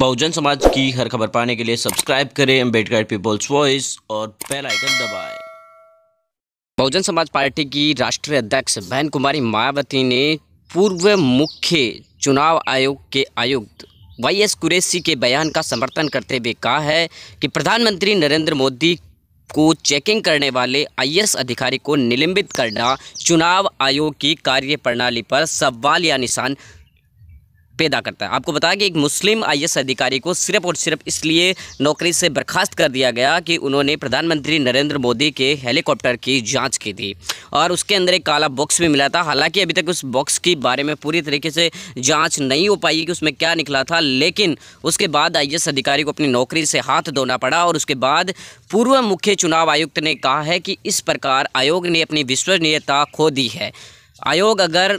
बहुजन समाज की हर खबर पाने के लिए सब्सक्राइब करें अम्बेडकर पीपल्स वॉइस और बेल आइकन दबाएं। बहुजन समाज पार्टी की राष्ट्रीय अध्यक्ष बहन कुमारी मायावती ने पूर्व मुख्य चुनाव आयोग के आयुक्त वाई एस कुरैशी के बयान का समर्थन करते हुए कहा है कि प्रधानमंत्री नरेंद्र मोदी को चेकिंग करने वाले आईएएस अधिकारी को निलंबित करना चुनाव आयोग की कार्यप्रणाली पर सवाल या निशान पैदा करता है आपको बताया कि एक मुस्लिम आई अधिकारी को सिर्फ और सिर्फ इसलिए नौकरी से बर्खास्त कर दिया गया कि उन्होंने प्रधानमंत्री नरेंद्र मोदी के हेलीकॉप्टर की जाँच की थी और उसके अंदर एक काला बॉक्स भी मिला था हालांकि अभी तक उस बॉक्स के बारे में पूरी तरीके से जाँच नहीं हो पाई कि उसमें क्या निकला था लेकिन उसके बाद आई अधिकारी को अपनी नौकरी से हाथ धोना पड़ा और उसके बाद पूर्व मुख्य चुनाव आयुक्त ने कहा है कि इस प्रकार आयोग ने अपनी विश्वसनीयता खो दी है आयोग अगर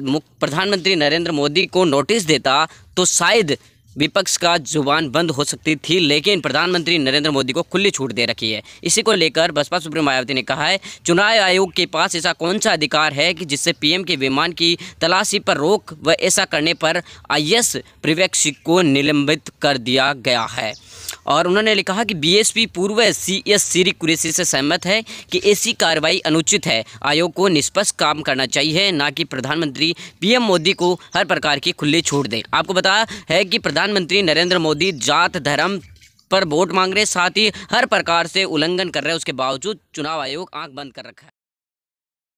प्रधानमंत्री नरेंद्र मोदी को नोटिस देता तो शायद विपक्ष का जुबान बंद हो सकती थी लेकिन प्रधानमंत्री नरेंद्र मोदी को खुली छूट दे रखी है इसी को लेकर बसपा सुप्रीम मायावती ने कहा है चुनाव आयोग के पास ऐसा कौन सा अधिकार है कि जिससे पीएम के विमान की तलाशी पर रोक व ऐसा करने पर आई एस को निलंबित कर दिया गया है और उन्होंने लिखा कि बीएसपी पूर्व सी एस सीरी कुरेशी से सहमत है कि ऐसी कार्रवाई अनुचित है आयोग को निष्पक्ष काम करना चाहिए ना कि प्रधानमंत्री पीएम मोदी को हर प्रकार की खुले छूट दें आपको बताया है कि प्रधानमंत्री नरेंद्र मोदी जात धर्म पर वोट मांग रहे साथ ही हर प्रकार से उल्लंघन कर रहे उसके बावजूद चुनाव आयोग आँख बंद कर रखा है